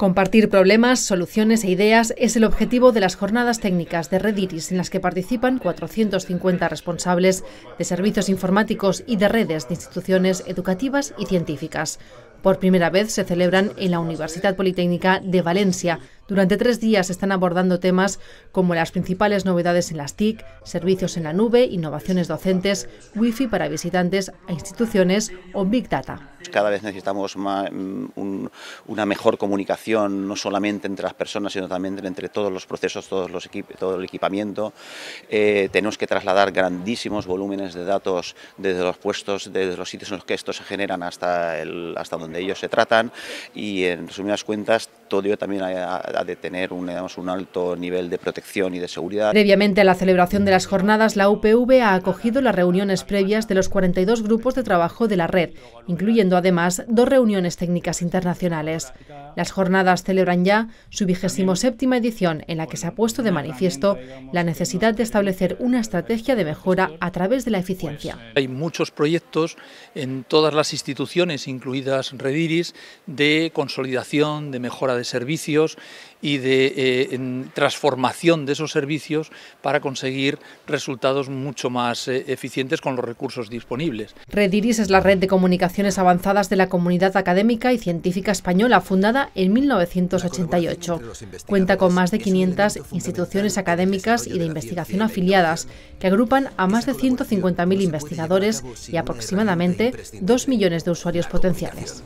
Compartir problemas, soluciones e ideas es el objetivo de las jornadas técnicas de Rediris en las que participan 450 responsables de servicios informáticos y de redes de instituciones educativas y científicas. Por primera vez se celebran en la Universidad Politécnica de Valencia. Durante tres días están abordando temas como las principales novedades en las TIC, servicios en la nube, innovaciones docentes, wifi para visitantes a e instituciones o Big Data. Cada vez necesitamos mm, una mejor comunicación, no solamente entre las personas, sino también entre todos los procesos, todos los todo el equipamiento. Eh, tenemos que trasladar grandísimos volúmenes de datos desde los puestos, desde los sitios en los que estos se generan hasta, hasta donde ellos se tratan. Y en resumidas cuentas, todo ello también ha, de tener un, digamos, un alto nivel de protección y de seguridad. Previamente a la celebración de las jornadas, la UPV ha acogido las reuniones previas de los 42 grupos de trabajo de la red, incluyendo además dos reuniones técnicas internacionales. Las jornadas celebran ya su vigésimo séptima edición, en la que se ha puesto de manifiesto la necesidad de establecer una estrategia de mejora a través de la eficiencia. Hay muchos proyectos en todas las instituciones, incluidas Rediris, de consolidación, de mejora de servicios y de eh, transformación de esos servicios para conseguir resultados mucho más eh, eficientes con los recursos disponibles. Rediris es la red de comunicaciones avanzadas de la comunidad académica y científica española, fundada en 1988. Cuenta con más de 500 instituciones académicas y de investigación afiliadas, que agrupan a más de 150.000 investigadores y aproximadamente 2 millones de usuarios potenciales.